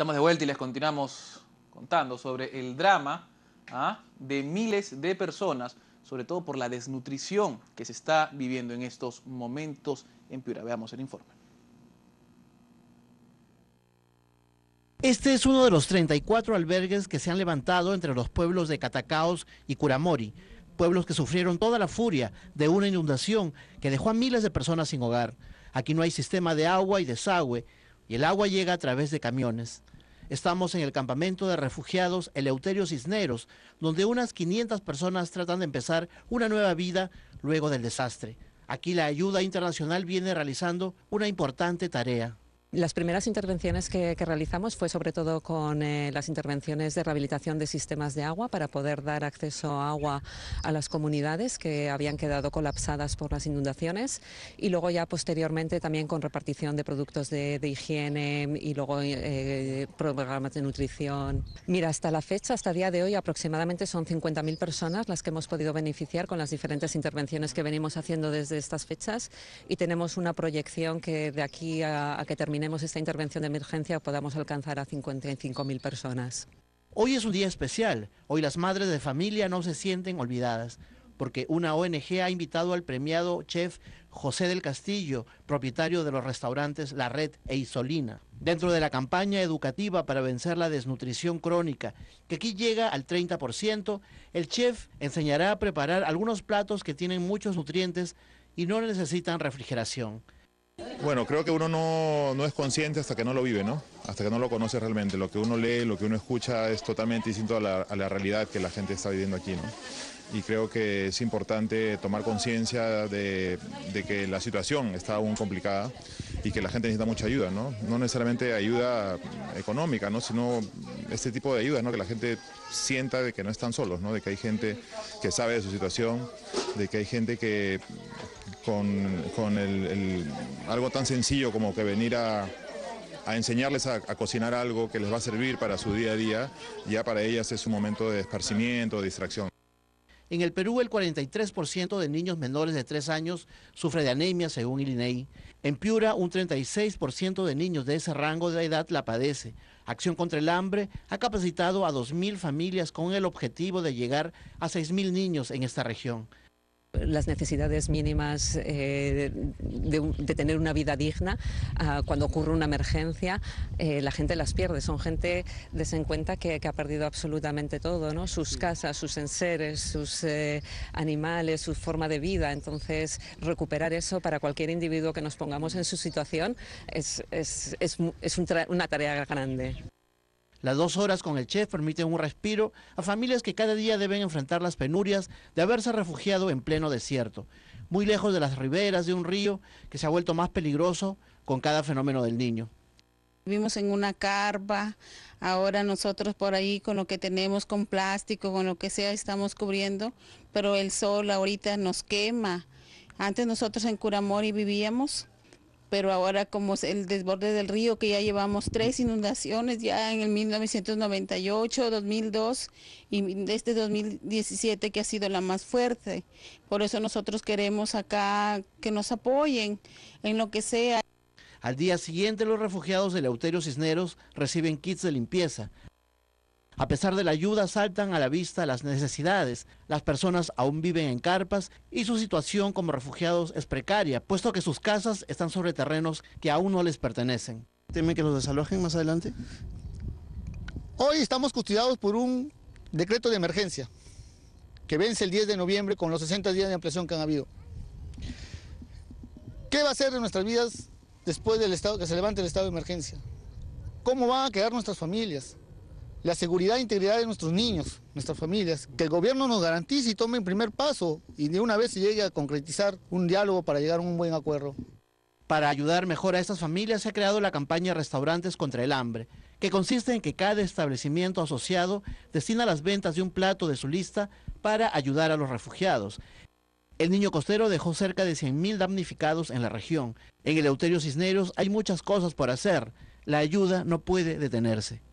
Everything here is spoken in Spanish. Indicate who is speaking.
Speaker 1: Estamos de vuelta y les continuamos contando sobre el drama ¿ah? de miles de personas, sobre todo por la desnutrición que se está viviendo en estos momentos en Piura. Veamos el informe. Este es uno de los 34 albergues que se han levantado entre los pueblos de Catacaos y Curamori, pueblos que sufrieron toda la furia de una inundación que dejó a miles de personas sin hogar. Aquí no hay sistema de agua y desagüe, y el agua llega a través de camiones. Estamos en el campamento de refugiados Eleuterio Cisneros, donde unas 500 personas tratan de empezar una nueva vida luego del desastre. Aquí la ayuda internacional viene realizando una importante tarea. Las primeras intervenciones
Speaker 2: que, realizamos fue sobre todo con eh, las intervenciones de rehabilitación de sistemas de agua para poder dar acceso a agua a las comunidades que habían quedado colapsadas por las inundaciones y luego ya posteriormente también con repartición de productos de, higiene y luego eh, programas de nutrición. Mira, hasta la fecha, hasta día de hoy aproximadamente son 50.000 personas las que hemos podido beneficiar con las diferentes intervenciones que venimos haciendo desde estas fechas y tenemos una proyección que de aquí a, a que termine ...tenemos esta intervención de emergencia podamos alcanzar
Speaker 1: a 55.000 personas. Hoy es un día especial. Hoy las madres de familia no se sienten olvidadas, porque una ONG ha invitado al premiado chef José del Castillo, propietario de los restaurantes La Red e Isolina, dentro de la campaña educativa para vencer la desnutrición crónica, que aquí llega al 30%, el chef enseñará a preparar algunos platos que tienen muchos nutrientes y no necesitan refrigeración.
Speaker 3: Bueno, creo que uno no, no, es consciente hasta que no lo vive, ¿no? Hasta que no lo conoce realmente. Lo que uno lee, lo que uno escucha es totalmente distinto a la, realidad que la gente está viviendo aquí, ¿no? Y creo que es importante tomar conciencia de, de, que la situación está aún complicada y que la gente necesita mucha ayuda, ¿no? No necesariamente ayuda económica, ¿no? Sino este tipo de ayudas, ¿no? Que la gente sienta de que no están solos, ¿no? De que hay gente que sabe de su situación, de que hay gente que con, algo tan sencillo como que venir a, enseñarles a, cocinar algo que les va a servir para su día a día, ya para ellas es un momento de esparcimiento, de distracción.
Speaker 1: En el Perú, el 43% de niños menores de 3 años sufre de anemia, según el INEI. E en Piura, un 36% de niños de ese rango de edad la padece. Acción contra el Hambre ha capacitado a 2.000 familias con el objetivo de llegar a 6.000 niños en esta región
Speaker 2: las necesidades mínimas eh, de, tener una vida digna, ah, cuando ocurre una emergencia, eh, la gente las pierde. Son gente, desencuenta que, que, ha perdido absolutamente todo, ¿no? Sus casas, sus enseres, sus eh, animales, su forma de vida. Entonces, recuperar eso para cualquier
Speaker 1: individuo que nos pongamos en su situación es, es, es, es una tarea grande. Las dos horas con el chef permiten un respiro a familias que cada día deben enfrentar las penurias de haberse refugiado en pleno desierto, muy lejos de las riberas de un río que se ha vuelto más peligroso con cada fenómeno del niño.
Speaker 4: Vivimos en una carpa, ahora nosotros por ahí con lo que tenemos, con plástico, con lo que sea, estamos cubriendo, pero el sol ahorita nos quema. Antes nosotros en Curamori vivíamos pero ahora como el desborde del río, que ya llevamos tres inundaciones ya en el 1998, 2002 y este 2017 que ha sido la más fuerte. Por eso nosotros queremos acá que nos apoyen en lo que sea.
Speaker 1: Al día siguiente los refugiados de Eleuterio Cisneros reciben kits de limpieza, a pesar de la ayuda, saltan a la vista las necesidades. Las personas aún viven en carpas y su situación como refugiados es precaria, puesto que sus casas están sobre terrenos que aún no les pertenecen. ¿Temen que los desalojen más adelante? Hoy estamos custodiados por un decreto de emergencia que vence el 10 de noviembre con los 60 días de ampliación que han habido. ¿Qué va a ser de nuestras vidas después del estado que se levante el estado de emergencia? ¿Cómo van a quedar nuestras familias? la seguridad e integridad de nuestros niños, nuestras familias, que el gobierno nos garantice y tome el primer paso y de una vez se llegue a concretizar un diálogo para llegar a un buen acuerdo. Para ayudar mejor a estas familias se ha creado la campaña Restaurantes contra el Hambre, que consiste en que cada establecimiento asociado destina las ventas de un plato de su lista para ayudar a los refugiados. El niño costero dejó cerca de 100.000 damnificados en la región. En el Euterio Cisneros hay muchas cosas por hacer. La ayuda no puede detenerse.